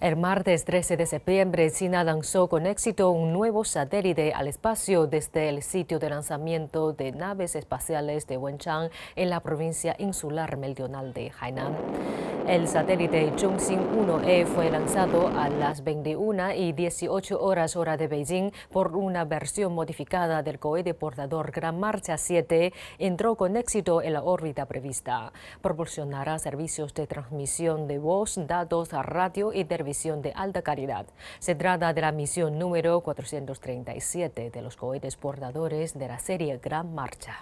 El martes 13 de septiembre, China lanzó con éxito un nuevo satélite al espacio desde el sitio de lanzamiento de naves espaciales de Wenchang en la provincia insular meridional de Hainan. El satélite Zhongxing 1E fue lanzado a las 21 y 18 horas hora de Beijing por una versión modificada del cohete portador Gran Marcha 7. Entró con éxito en la órbita prevista. Proporcionará servicios de transmisión de voz, datos, radio y televisión Misión de alta calidad. Se trata de la misión número 437 de los cohetes portadores de la serie Gran Marcha.